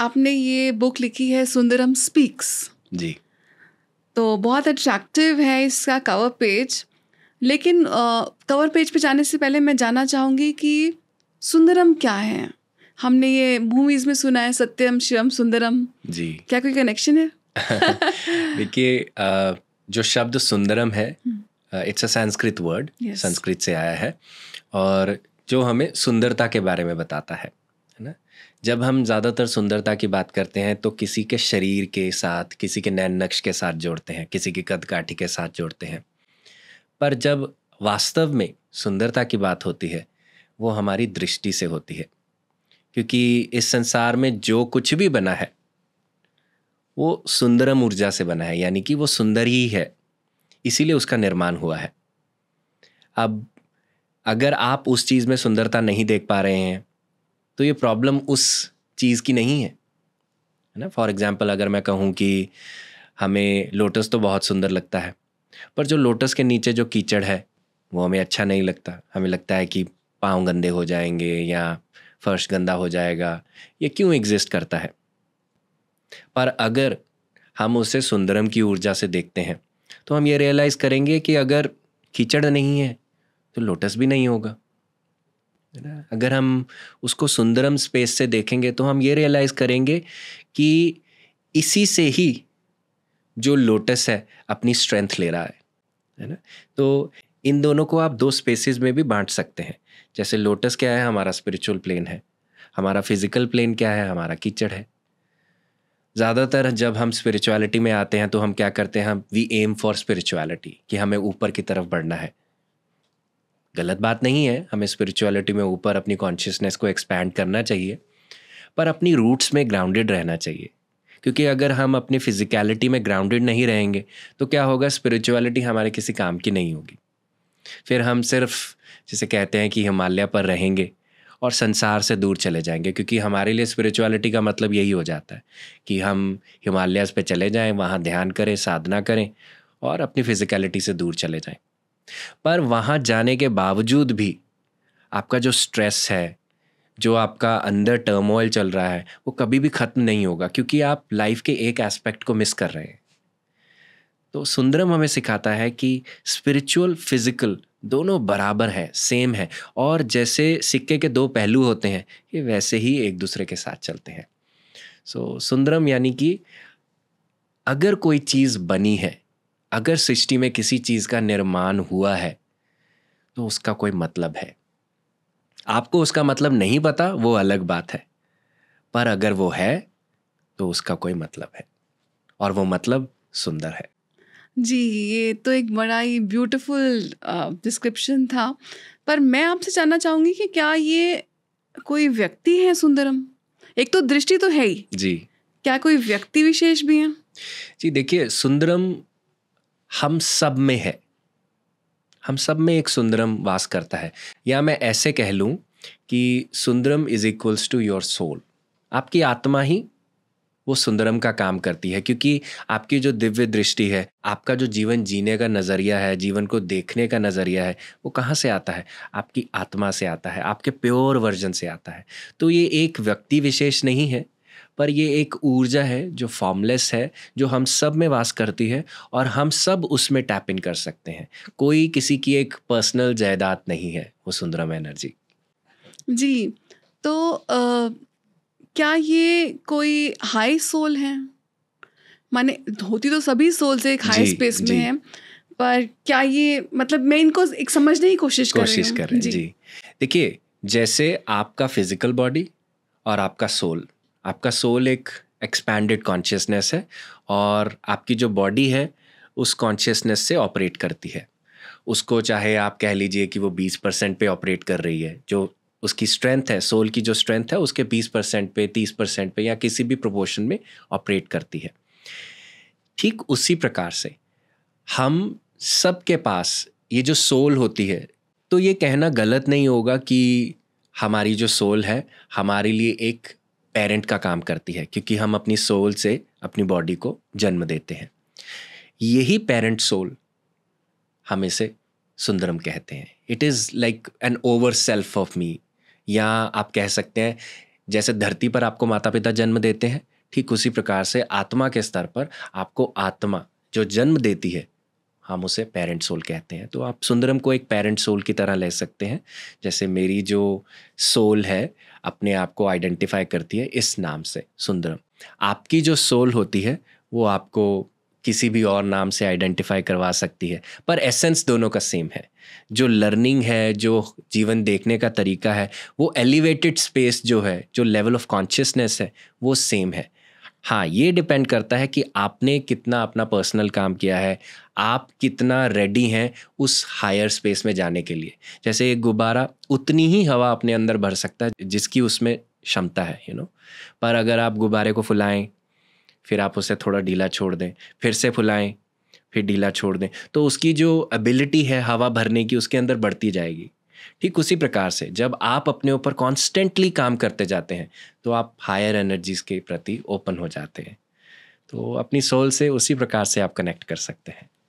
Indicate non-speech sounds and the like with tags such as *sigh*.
आपने ये बुक लिखी है सुंदरम स्पीक्स जी तो बहुत अट्रैक्टिव है इसका कवर पेज लेकिन कवर पेज पे जाने से पहले मैं जानना चाहूँगी कि सुंदरम क्या है हमने ये मूवीज में सुना है सत्यम शिवम सुंदरम जी क्या कोई कनेक्शन है *laughs* देखिए जो शब्द सुंदरम है it's hmm. A Sanskrit word Sanskrit से आया है और जो हमें सुंदरता के बारे में बताता है जब हम ज़्यादातर सुंदरता की बात करते हैं तो किसी के शरीर के साथ किसी के नैन नक्श के साथ जोड़ते हैं किसी की कद काठी के साथ जोड़ते हैं पर जब वास्तव में सुंदरता की बात होती है वो हमारी दृष्टि से होती है क्योंकि इस संसार में जो कुछ भी बना है वो सुंदरम ऊर्जा से बना है यानी कि वो सुंदर ही है इसीलिए उसका निर्माण हुआ है अब अगर आप उस चीज़ में सुंदरता नहीं देख पा रहे हैं तो ये प्रॉब्लम उस चीज़ की नहीं है है ना फॉर एग्ज़ाम्पल अगर मैं कहूँ कि हमें लोटस तो बहुत सुंदर लगता है पर जो लोटस के नीचे जो कीचड़ है वो हमें अच्छा नहीं लगता हमें लगता है कि पाँव गंदे हो जाएंगे या फर्श गंदा हो जाएगा ये क्यों एग्जिस्ट करता है पर अगर हम उसे सुंदरम की ऊर्जा से देखते हैं तो हम ये रियलाइज़ करेंगे कि अगर कीचड़ नहीं है तो लोटस भी नहीं होगा है ना अगर हम उसको सुंदरम स्पेस से देखेंगे तो हम ये रियलाइज़ करेंगे कि इसी से ही जो लोटस है अपनी स्ट्रेंथ ले रहा है है ना तो इन दोनों को आप दो स्पेसिस में भी बांट सकते हैं जैसे लोटस क्या है हमारा स्पिरिचुअल प्लेन है हमारा फिजिकल प्लेन क्या है हमारा कीचड़ है ज़्यादातर जब हम स्पिरिचुअलिटी में आते हैं तो हम क्या करते हैं वी एम फॉर स्पिरिचुअलिटी कि हमें ऊपर की तरफ बढ़ना है गलत बात नहीं है हमें स्पिरिचुअलिटी में ऊपर अपनी कॉन्शियसनेस को एक्सपैंड करना चाहिए पर अपनी रूट्स में ग्राउंडेड रहना चाहिए क्योंकि अगर हम अपनी फिजिकलिटी में ग्राउंडेड नहीं रहेंगे तो क्या होगा स्पिरिचुअलिटी हमारे किसी काम की नहीं होगी फिर हम सिर्फ जिसे कहते हैं कि हिमालय पर रहेंगे और संसार से दूर चले जाएंगे क्योंकि हमारे लिए स्पिरिचुअलिटी का मतलब यही हो जाता है कि हम हिमालयस पे चले जाएं वहाँ ध्यान करें साधना करें और अपनी फिजिकलिटी से दूर चले जाएं पर वहाँ जाने के बावजूद भी आपका जो स्ट्रेस है जो आपका अंदर टर्मोइल चल रहा है वो कभी भी ख़त्म नहीं होगा क्योंकि आप लाइफ के एक एस्पेक्ट को मिस कर रहे हैं तो सुंदरम हमें सिखाता है कि स्पिरिचुअल फिजिकल दोनों बराबर है सेम है और जैसे सिक्के के दो पहलू होते हैं ये वैसे ही एक दूसरे के साथ चलते हैं सो so, सुंदरम यानी कि अगर कोई चीज़ बनी है अगर सृष्टि में किसी चीज़ का निर्माण हुआ है तो उसका कोई मतलब है आपको उसका मतलब नहीं पता वो अलग बात है पर अगर वो है तो उसका कोई मतलब है और वो मतलब सुंदर है जी ये तो एक बड़ा ही ब्यूटीफुल डिस्क्रिप्शन था पर मैं आपसे जानना चाहूंगी कि क्या ये कोई व्यक्ति है सुंदरम एक तो दृष्टि तो है ही जी क्या कोई व्यक्ति विशेष भी है जी देखिए सुंदरम हम सब में है हम सब में एक सुंदरम वास करता है या मैं ऐसे कह लूँ कि sundaram is equals to your soul आपकी आत्मा ही वो सुंदरम का काम करती है क्योंकि आपकी जो दिव्य दृष्टि है आपका जो जीवन जीने का नज़रिया है जीवन को देखने का नज़रिया है वो कहाँ से आता है आपकी आत्मा से आता है आपके प्योर वर्जन से आता है तो ये एक व्यक्ति विशेष नहीं है पर ये एक ऊर्जा है जो फॉर्मलेस है जो हम सब में वास करती है और हम सब उसमें टैप इन कर सकते हैं कोई किसी की एक पर्सनल जायदाद नहीं है वो सुंदरम एनर्जी जी तो आ, क्या ये कोई हाई सोल है माने होती तो सभी सोल से एक हाई स्पेस में है पर क्या ये मतलब मैं इनको एक समझने की कोशिश कर कोशिश कर रही जी, जी। देखिए जैसे आपका फिजिकल बॉडी और आपका सोल आपका सोल एक एक्सपैंडेड कॉन्शियसनेस है और आपकी जो बॉडी है उस कॉन्शियसनेस से ऑपरेट करती है उसको चाहे आप कह लीजिए कि वो बीस परसेंट पे ऑपरेट कर रही है जो उसकी स्ट्रेंथ है सोल की जो स्ट्रेंथ है उसके बीस परसेंट पे तीस परसेंट पे या किसी भी प्रोपोर्शन में ऑपरेट करती है ठीक उसी प्रकार से हम सब के पास ये जो सोल होती है तो ये कहना गलत नहीं होगा कि हमारी जो सोल है हमारे लिए एक पेरेंट का काम करती है क्योंकि हम अपनी सोल से अपनी बॉडी को जन्म देते हैं यही पेरेंट सोल हम इसे सुंदरम कहते हैं it is like an over self of me या आप कह सकते हैं जैसे धरती पर आपको माता पिता जन्म देते हैं ठीक उसी प्रकार से आत्मा के स्तर पर आपको आत्मा जो जन्म देती है हम उसे पेरेंट सोल कहते हैं तो आप सुंदरम को एक पेरेंट सोल की तरह ले सकते हैं जैसे मेरी जो सोल है अपने आप को आइडेंटिफाई करती है इस नाम से सुंदरम आपकी जो सोल होती है वो आपको किसी भी और नाम से आइडेंटिफाई करवा सकती है पर एसेंस दोनों का सेम है जो लर्निंग है जो जीवन देखने का तरीका है वो एलिवेटेड स्पेस जो है जो लेवल ऑफ कॉन्शियसनेस है वो सेम है हाँ ये डिपेंड करता है कि आपने कितना अपना पर्सनल काम किया है आप कितना रेडी हैं उस हायर स्पेस में जाने के लिए जैसे एक गुब्बारा उतनी ही हवा अपने अंदर भर सकता है जिसकी उसमें क्षमता है यू you नो know? पर अगर आप गुब्बारे को फुलाएं फिर आप उसे थोड़ा ढीला छोड़ दें फिर से फुलाएं फिर ढीला छोड़ दें तो उसकी जो एबिलिटी है हवा भरने की उसके अंदर बढ़ती जाएगी ठीक उसी प्रकार से जब आप अपने ऊपर कॉन्स्टेंटली काम करते जाते हैं तो आप हायर एनर्जीज के प्रति ओपन हो जाते हैं तो अपनी सोल से उसी प्रकार से आप कनेक्ट कर सकते हैं